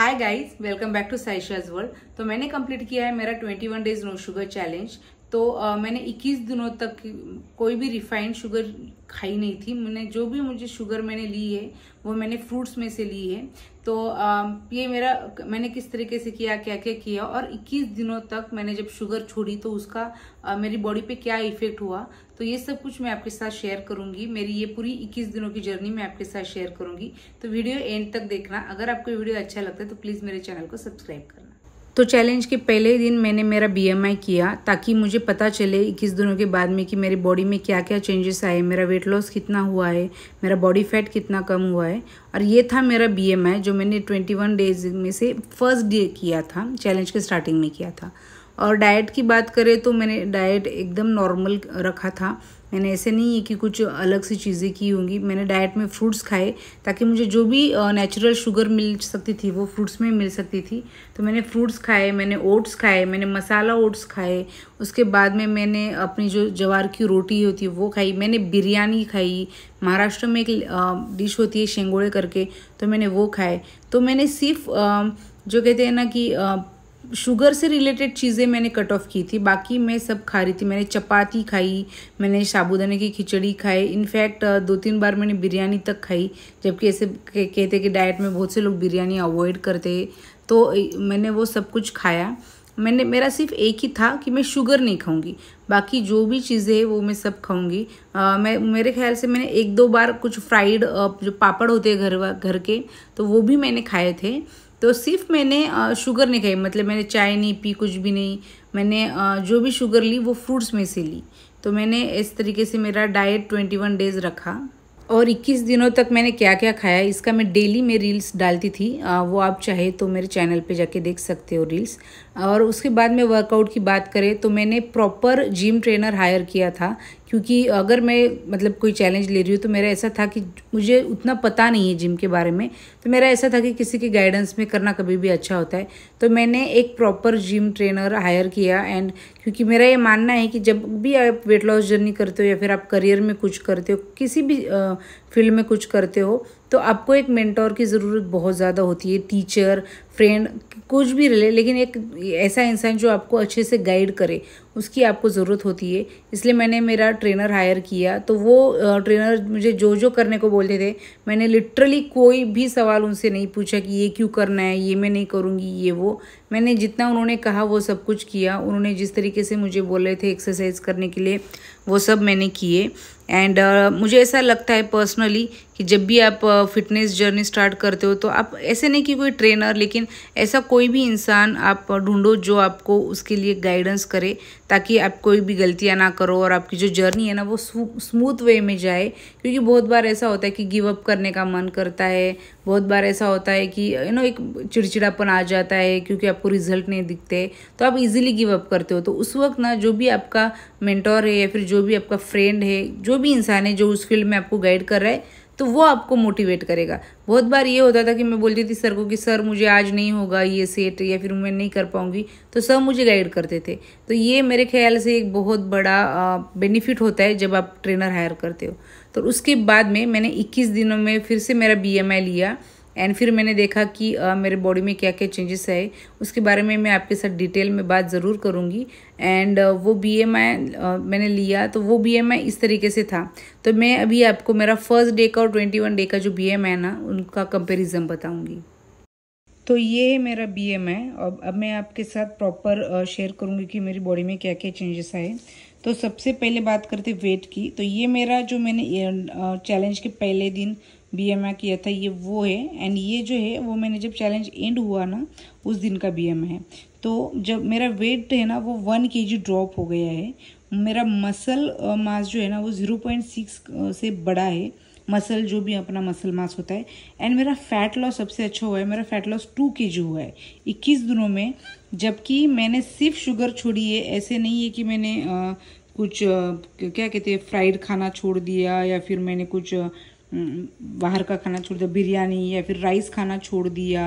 hi guys welcome back to Saisha's world तो मैंने complete किया है मेरा 21 डेज नो शुगर चैलेंज तो आ, मैंने 21 दिनों तक कोई भी रिफाइंड शुगर खाई नहीं थी मैंने जो भी मुझे शुगर मैंने ली है वो मैंने फ्रूट्स में से ली है तो आ, ये मेरा मैंने किस तरीके से किया क्या क्या किया और 21 दिनों तक मैंने जब शुगर छोड़ी तो उसका आ, मेरी बॉडी पे क्या इफेक्ट हुआ तो ये सब कुछ मैं आपके साथ शेयर करूंगी मेरी ये पूरी इक्कीस दिनों की जर्नी मैं आपके साथ शेयर करूंगी तो वीडियो एंड तक देखना अगर आपको वीडियो अच्छा लगता है तो प्लीज़ मेरे चैनल को सब्सक्राइब करना तो चैलेंज के पहले ही दिन मैंने मेरा बीएमआई किया ताकि मुझे पता चले इक्कीस दिनों के बाद में कि मेरी बॉडी में क्या क्या चेंजेस आए मेरा वेट लॉस कितना हुआ है मेरा बॉडी फैट कितना कम हुआ है और ये था मेरा बीएमआई जो मैंने 21 डेज में से फर्स्ट डे किया था चैलेंज के स्टार्टिंग में किया था और डाइट की बात करें तो मैंने डाइट एकदम नॉर्मल रखा था मैंने ऐसे नहीं है कि कुछ अलग सी चीज़ें की होंगी मैंने डाइट में फ्रूट्स खाए ताकि मुझे जो भी नेचुरल शुगर मिल सकती थी वो फ्रूट्स में मिल सकती थी तो मैंने फ्रूट्स खाए मैंने ओट्स खाए मैंने मसाला ओट्स खाए उसके बाद में मैंने अपनी जो जवार की रोटी होती है वो खाई मैंने बिरयानी खाई महाराष्ट्र में एक डिश होती है शेंगोड़े करके तो मैंने वो खाए तो मैंने सिर्फ जो कहते हैं ना कि शुगर से रिलेटेड चीज़ें मैंने कट ऑफ की थी बाकी मैं सब खा रही थी मैंने चपाती खाई मैंने साबुदाने की खिचड़ी खाई इनफैक्ट दो तीन बार मैंने बिरयानी तक खाई जबकि ऐसे कहते कि डाइट में बहुत से लोग बिरयानी अवॉइड करते तो मैंने वो सब कुछ खाया मैंने मेरा सिर्फ एक ही था कि मैं शुगर नहीं खाऊंगी बाकी जो भी चीज़ें है वो मैं सब खाऊंगी मैं मेरे ख्याल से मैंने एक दो बार कुछ फ्राइड जो पापड़ होते हैं घर घर के तो वो भी मैंने खाए थे तो सिर्फ मैंने शुगर नहीं खाई मतलब मैंने चाय नहीं पी कुछ भी नहीं मैंने जो भी शुगर ली वो फ्रूट्स में से ली तो मैंने इस तरीके से मेरा डाइट ट्वेंटी वन डेज़ रखा और इक्कीस दिनों तक मैंने क्या क्या खाया इसका मैं डेली में रील्स डालती थी वो आप चाहे तो मेरे चैनल पे जाके देख सकते हो रील्स और उसके बाद में वर्कआउट की बात करें तो मैंने प्रॉपर जिम ट्रेनर हायर किया था क्योंकि अगर मैं मतलब कोई चैलेंज ले रही हूँ तो मेरा ऐसा था कि मुझे उतना पता नहीं है जिम के बारे में तो मेरा ऐसा था कि किसी के गाइडेंस में करना कभी भी अच्छा होता है तो मैंने एक प्रॉपर जिम ट्रेनर हायर किया एंड क्योंकि मेरा ये मानना है कि जब भी आप वेट लॉस जर्नी करते हो या फिर आप करियर में कुछ करते हो किसी भी फील्ड में कुछ करते हो तो आपको एक मेंटोर की ज़रूरत बहुत ज़्यादा होती है टीचर फ्रेंड कुछ भी रहे लेकिन एक ऐसा इंसान जो आपको अच्छे से गाइड करे उसकी आपको ज़रूरत होती है इसलिए मैंने मेरा ट्रेनर हायर किया तो वो ट्रेनर मुझे जो जो करने को बोलते थे मैंने लिटरली कोई भी सवाल उनसे नहीं पूछा कि ये क्यों करना है ये मैं नहीं करूँगी ये वो मैंने जितना उन्होंने कहा वो सब कुछ किया उन्होंने जिस तरीके से मुझे बोले थे एक्सरसाइज करने के लिए वो सब मैंने किए एंड uh, मुझे ऐसा लगता है पर्सनली कि जब भी आप फिटनेस जर्नी स्टार्ट करते हो तो आप ऐसे नहीं कि कोई ट्रेनर लेकिन ऐसा कोई भी इंसान आप ढूंढो जो आपको उसके लिए गाइडेंस करे ताकि आप कोई भी गलतियाँ ना करो और आपकी जो जर्नी है ना वो स्मूथ वे में जाए क्योंकि बहुत बार ऐसा होता है कि गिव अप करने का मन करता है बहुत बार ऐसा होता है कि यू नो एक चिड़चिड़ापन आ जाता है क्योंकि आपको रिजल्ट नहीं दिखते तो आप इजीली गिव अप करते हो तो उस वक्त ना जो भी आपका मेंटोर है या फिर जो भी आपका फ्रेंड है जो भी इंसान है जो उस फील्ड में आपको गाइड कर रहा है तो वो आपको मोटिवेट करेगा बहुत बार ये होता था कि मैं बोलती थी सर को कि सर मुझे आज नहीं होगा ये सेट या फिर मैं नहीं कर पाऊँगी तो सर मुझे गाइड करते थे तो ये मेरे ख्याल से एक बहुत बड़ा बेनिफिट होता है जब आप ट्रेनर हायर करते हो तो उसके बाद में मैंने इक्कीस दिनों में फिर से मेरा बी लिया एंड फिर मैंने देखा कि आ, मेरे बॉडी में क्या क्या चेंजेस है उसके बारे में मैं आपके साथ डिटेल में बात ज़रूर करूँगी एंड वो बी एम आई मैंने लिया तो वो बी एम आई इस तरीके से था तो मैं अभी आपको मेरा फर्स्ट डे का और ट्वेंटी वन डे का जो बी एम आई ना उनका कंपेरिजन बताऊँगी तो ये है मेरा बी एम आई अब अब मैं आपके साथ प्रॉपर शेयर करूँगी कि मेरी बॉडी में क्या क्या चेंजेस आए तो सबसे पहले बात करते वेट की तो ये मेरा जो मैंने चैलेंज के पहले दिन बी किया था ये वो है एंड ये जो है वो मैंने जब चैलेंज एंड हुआ ना उस दिन का बी है तो जब मेरा वेट है ना वो वन के ड्रॉप हो गया है मेरा मसल मास जो है ना वो ज़ीरो पॉइंट सिक्स से बड़ा है मसल जो भी अपना मसल मास होता है एंड मेरा फैट लॉस सबसे अच्छा हुआ है मेरा फैट लॉस टू के जी हुआ है इक्कीस दिनों में जबकि मैंने सिर्फ शुगर छोड़ी है ऐसे नहीं है कि मैंने आ, कुछ आ, क्या कहते हैं फ्राइड खाना छोड़ दिया या फिर मैंने कुछ आ, हम्म, बाहर का खाना छोड़ दिया बिरयानी या फिर राइस खाना छोड़ दिया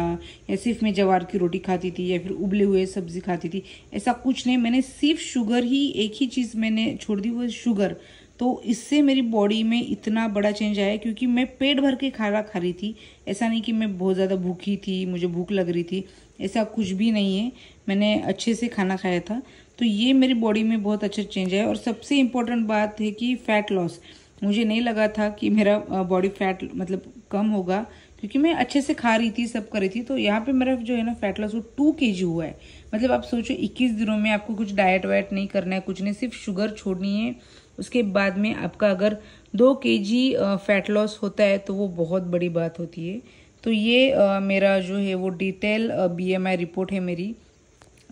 या सिर्फ मैं जवार की रोटी खाती थी या फिर उबले हुए सब्जी खाती थी ऐसा कुछ नहीं मैंने सिर्फ शुगर ही एक ही चीज़ मैंने छोड़ दी वो शुगर तो इससे मेरी बॉडी में इतना बड़ा चेंज आया क्योंकि मैं पेट भर के खाना खा रही थी ऐसा नहीं कि मैं बहुत ज़्यादा भूखी थी मुझे भूख लग रही थी ऐसा कुछ भी नहीं है मैंने अच्छे से खाना खाया था तो ये मेरी बॉडी में बहुत अच्छा चेंज है और सबसे इम्पोर्टेंट बात है कि फ़ैट लॉस मुझे नहीं लगा था कि मेरा बॉडी फैट मतलब कम होगा क्योंकि मैं अच्छे से खा रही थी सब कर रही थी तो यहाँ पे मेरा जो है ना फैट लॉस वो टू के जी हुआ है मतलब आप सोचो 21 दिनों में आपको कुछ डाइट वाइट नहीं करना है कुछ नहीं सिर्फ शुगर छोड़नी है उसके बाद में आपका अगर दो के जी फैट लॉस होता है तो वो बहुत बड़ी बात होती है तो ये आ, मेरा जो है वो डिटेल बी रिपोर्ट है मेरी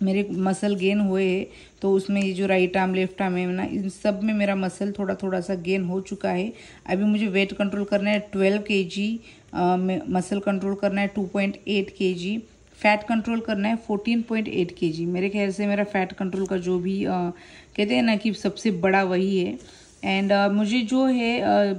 मेरे मसल गेन हुए तो उसमें ये जो राइट आर्म लेफ्ट आर्म है ना इन सब में मेरा मसल थोड़ा थोड़ा सा गेन हो चुका है अभी मुझे वेट कंट्रोल करना है ट्वेल्व के जी मसल कंट्रोल करना है टू पॉइंट एट के जी फैट कंट्रोल करना है फोर्टीन पॉइंट एट के जी मेरे ख्याल से मेरा फैट कंट्रोल का जो भी आ, कहते हैं ना कि सबसे बड़ा वही है एंड uh, मुझे जो है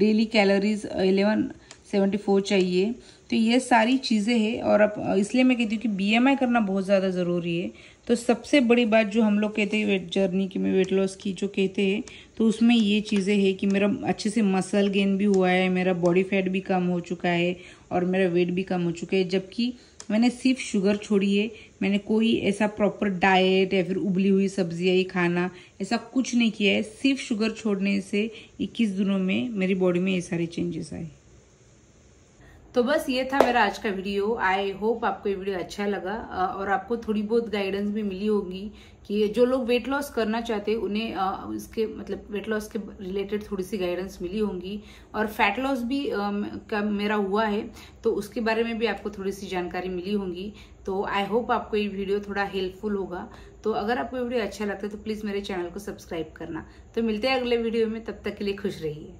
daily calories eleven seventy four चाहिए तो ये सारी चीज़ें हैं और अब इसलिए मैं कहती हूँ कि बीएमआई करना बहुत ज़्यादा ज़रूरी है तो सबसे बड़ी बात जो हम लोग कहते हैं वेट जर्नी की में वेट लॉस की जो कहते हैं तो उसमें ये चीज़ें हैं कि मेरा अच्छे से मसल गेन भी हुआ है मेरा बॉडी फैट भी कम हो चुका है और मेरा वेट भी कम हो चुका है जबकि मैंने सिर्फ शुगर छोड़ी है मैंने कोई ऐसा प्रॉपर डाइट या फिर उबली हुई सब्जियाँ ही खाना ऐसा कुछ नहीं किया है सिर्फ शुगर छोड़ने से 21 दिनों में मेरी बॉडी में ये सारे चेंजेस आए तो बस ये था मेरा आज का वीडियो आई होप आपको ये वीडियो अच्छा लगा और आपको थोड़ी बहुत गाइडेंस भी मिली होगी कि जो लोग वेट लॉस करना चाहते हैं उन्हें इसके मतलब वेट लॉस के रिलेटेड थोड़ी सी गाइडेंस मिली होगी और फैट लॉस भी का मेरा हुआ है तो उसके बारे में भी आपको थोड़ी सी जानकारी मिली होगी तो आई होप आपको ये वीडियो थोड़ा हेल्पफुल होगा तो अगर आपको वीडियो अच्छा लगता है तो प्लीज़ मेरे चैनल को सब्सक्राइब करना तो मिलते हैं अगले वीडियो में तब तक के लिए खुश रहिए